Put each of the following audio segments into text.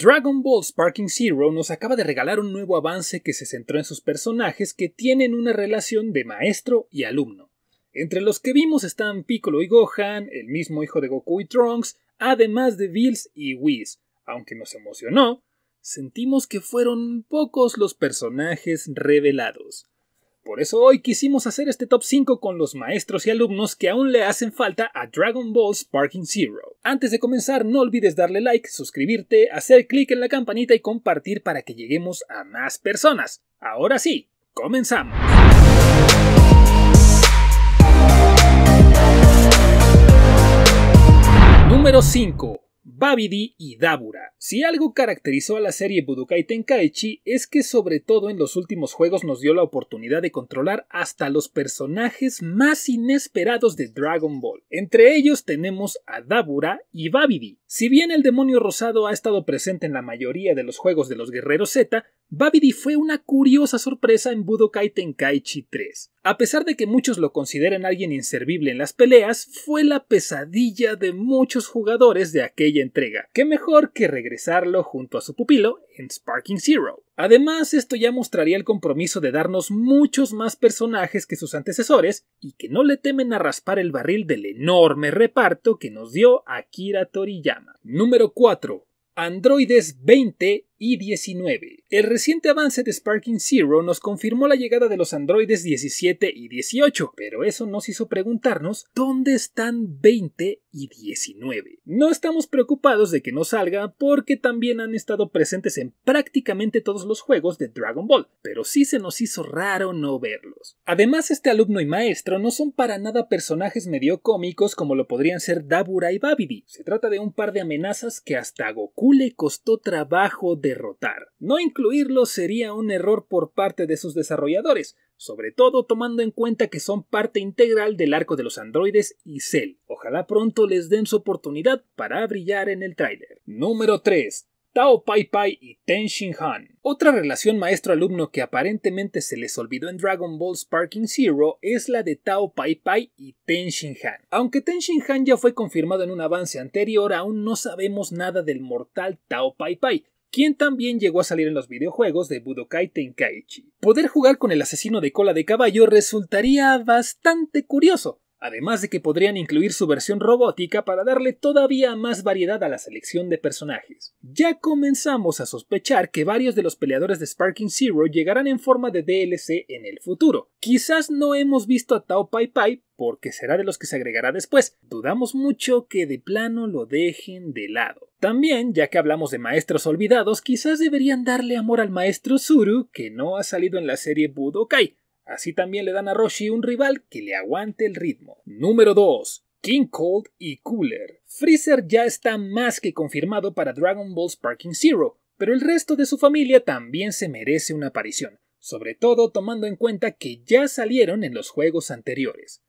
Dragon Ball Sparking Zero nos acaba de regalar un nuevo avance que se centró en sus personajes que tienen una relación de maestro y alumno. Entre los que vimos están Piccolo y Gohan, el mismo hijo de Goku y Trunks, además de Bills y Whis. Aunque nos emocionó, sentimos que fueron pocos los personajes revelados. Por eso hoy quisimos hacer este top 5 con los maestros y alumnos que aún le hacen falta a Dragon Ball Sparking Zero. Antes de comenzar, no olvides darle like, suscribirte, hacer clic en la campanita y compartir para que lleguemos a más personas. Ahora sí, comenzamos. Número 5. Babidi y Dabura. Si algo caracterizó a la serie Budokai Tenkaichi es que sobre todo en los últimos juegos nos dio la oportunidad de controlar hasta los personajes más inesperados de Dragon Ball. Entre ellos tenemos a Dabura y Babidi, si bien el demonio rosado ha estado presente en la mayoría de los juegos de los Guerreros Z, Babidi fue una curiosa sorpresa en Budokai Tenkaichi 3. A pesar de que muchos lo consideran alguien inservible en las peleas, fue la pesadilla de muchos jugadores de aquella entrega. ¿Qué mejor que regresarlo junto a su pupilo en Sparking Zero? Además, esto ya mostraría el compromiso de darnos muchos más personajes que sus antecesores y que no le temen a raspar el barril del enorme reparto que nos dio Akira Toriyama. Número 4. Androides 20 y 19. El reciente avance de Sparking Zero nos confirmó la llegada de los androides 17 y 18, pero eso nos hizo preguntarnos dónde están 20 y 19. No estamos preocupados de que no salga porque también han estado presentes en prácticamente todos los juegos de Dragon Ball, pero sí se nos hizo raro no verlos. Además, este alumno y maestro no son para nada personajes medio cómicos como lo podrían ser Dabura y Babidi. Se trata de un par de amenazas que hasta Goku le costó trabajo derrotar. No incluirlo sería un error por parte de sus desarrolladores, sobre todo tomando en cuenta que son parte integral del arco de los androides y Cell. Ojalá pronto les den su oportunidad para brillar en el tráiler. Número 3. Tao Pai Pai y Ten Shin Han. Otra relación maestro-alumno que aparentemente se les olvidó en Dragon Ball Sparking Zero es la de Tao Pai Pai y Ten Shin Han. Aunque Ten Shin Han ya fue confirmado en un avance anterior, aún no sabemos nada del mortal Tao Pai Pai, quien también llegó a salir en los videojuegos de Budokai Tenkaichi. Poder jugar con el asesino de cola de caballo resultaría bastante curioso, además de que podrían incluir su versión robótica para darle todavía más variedad a la selección de personajes. Ya comenzamos a sospechar que varios de los peleadores de Sparking Zero llegarán en forma de DLC en el futuro. Quizás no hemos visto a Tao Pai Pai porque será de los que se agregará después. Dudamos mucho que de plano lo dejen de lado. También, ya que hablamos de maestros olvidados, quizás deberían darle amor al maestro Zuru que no ha salido en la serie Budokai Así también le dan a Roshi un rival que le aguante el ritmo. Número 2. King Cold y Cooler. Freezer ya está más que confirmado para Dragon Ball Sparking Zero, pero el resto de su familia también se merece una aparición, sobre todo tomando en cuenta que ya salieron en los juegos anteriores.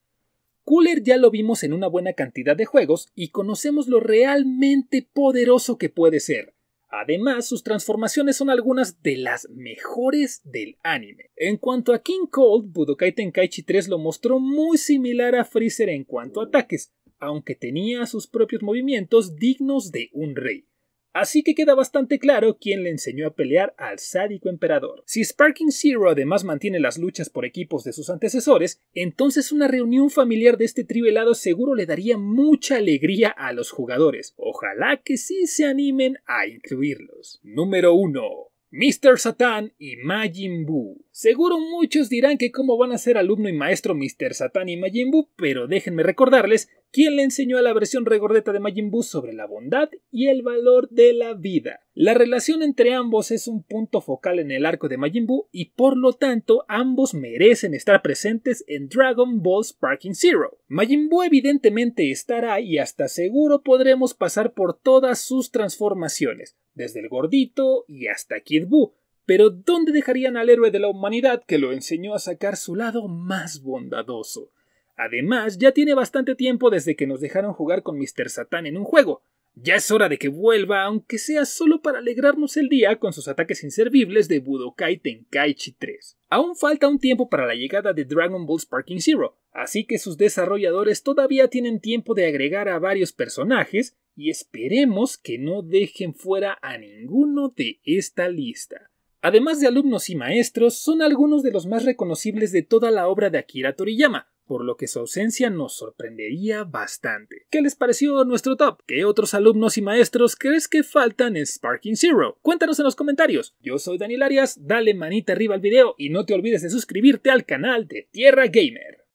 Cooler ya lo vimos en una buena cantidad de juegos y conocemos lo realmente poderoso que puede ser. Además, sus transformaciones son algunas de las mejores del anime. En cuanto a King Cold, Budokai Tenkaichi 3 lo mostró muy similar a Freezer en cuanto a ataques, aunque tenía sus propios movimientos dignos de un rey. Así que queda bastante claro quién le enseñó a pelear al sádico emperador. Si Sparking Zero además mantiene las luchas por equipos de sus antecesores, entonces una reunión familiar de este trivelado seguro le daría mucha alegría a los jugadores. Ojalá que sí se animen a incluirlos. Número 1. Mr. Satan y Majin Buu. Seguro muchos dirán que cómo van a ser alumno y maestro Mr. Satan y Majin Buu, pero déjenme recordarles quién le enseñó a la versión regordeta de Majin Buu sobre la bondad y el valor de la vida. La relación entre ambos es un punto focal en el arco de Majin Buu y por lo tanto ambos merecen estar presentes en Dragon Ball Sparking Zero. Majin Buu evidentemente estará y hasta seguro podremos pasar por todas sus transformaciones desde el gordito y hasta Kid Buu, pero ¿dónde dejarían al héroe de la humanidad que lo enseñó a sacar su lado más bondadoso? Además, ya tiene bastante tiempo desde que nos dejaron jugar con Mr. Satán en un juego. Ya es hora de que vuelva, aunque sea solo para alegrarnos el día con sus ataques inservibles de Budokai Tenkaichi 3. Aún falta un tiempo para la llegada de Dragon Ball Sparking Zero, así que sus desarrolladores todavía tienen tiempo de agregar a varios personajes y esperemos que no dejen fuera a ninguno de esta lista. Además de alumnos y maestros, son algunos de los más reconocibles de toda la obra de Akira Toriyama, por lo que su ausencia nos sorprendería bastante. ¿Qué les pareció nuestro top? ¿Qué otros alumnos y maestros crees que faltan en Sparking Zero? Cuéntanos en los comentarios. Yo soy Daniel Arias, dale manita arriba al video y no te olvides de suscribirte al canal de Tierra Gamer.